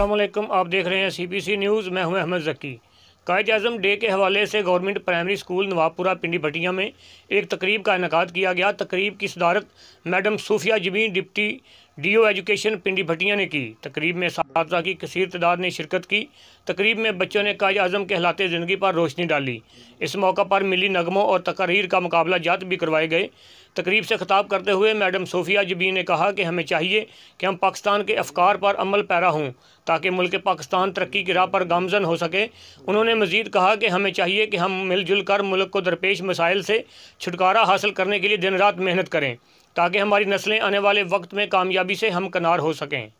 असलम आप देख रहे हैं सी सी न्यूज़ मैं हूं अहमद जकी कायद अजम डे के हवाले से government primary school Nawabpura Pindi Bhattian में एक तकरीब का इनका किया गया तकरीब की सदारत मैडम सूफिया जबीन डिप्टी ओ एजुकेशन पिंडी भटिया ने की तकरीब में सातवा की कसर तदाद ने शिरकत की तकरीब में बच्चों ने काज आज़म के हलाते ज़िंदगी पर रोशनी डाली इस मौका पर मिली नगमों और तकरीर का मुकाबला जात भी करवाए गए तकरीब से खताब करते हुए मैडम सोफिया जबी ने कहा कि हमें चाहिए कि हम पाकिस्तान के अफकार पर अमल पैरा हों ताकि मुल्क पाकिस्तान तरक्की की राह पर गामजन हो सके उन्होंने मजीद कहा कि हमें चाहिए कि हम मिलजुल कर मुल्क को दरपेश मसाइल से छुटकारा हासिल करने के लिए दिन रात मेहनत करें ताकि हमारी नस्लें आने वाले वक्त में कामयाबी से हमकनार हो सकें